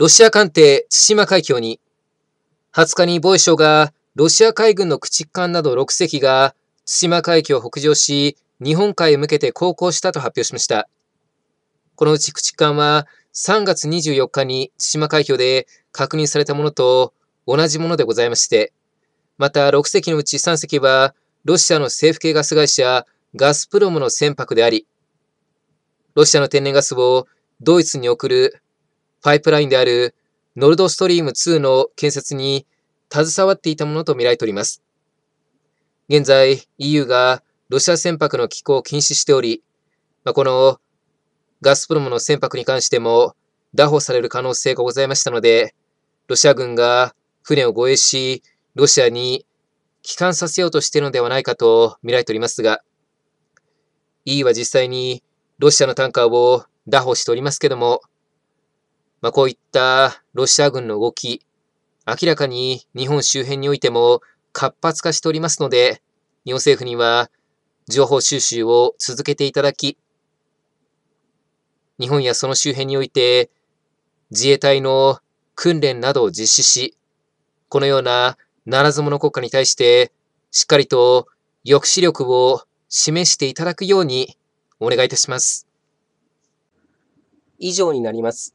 ロシア艦艇対馬海峡に、20日に防衛省がロシア海軍の駆逐艦など6隻が対馬海峡を北上し、日本海へ向けて航行したと発表しました。このうち駆逐艦は3月24日に対馬海峡で確認されたものと同じものでございまして、また6隻のうち3隻はロシアの政府系ガス会社ガスプロムの船舶であり、ロシアの天然ガスをドイツに送るパイプラインであるノルドストリーム2の建設に携わっていたものとみられております。現在 EU がロシア船舶の寄港を禁止しており、まあ、このガスプロムの船舶に関しても拿捕される可能性がございましたので、ロシア軍が船を護衛し、ロシアに帰還させようとしているのではないかと見られておりますが、EU は実際にロシアのタンカーを拿捕しておりますけども、まあ、こういったロシア軍の動き、明らかに日本周辺においても活発化しておりますので、日本政府には情報収集を続けていただき、日本やその周辺において自衛隊の訓練などを実施し、このようなならず者国家に対してしっかりと抑止力を示していただくようにお願いいたします。以上になります。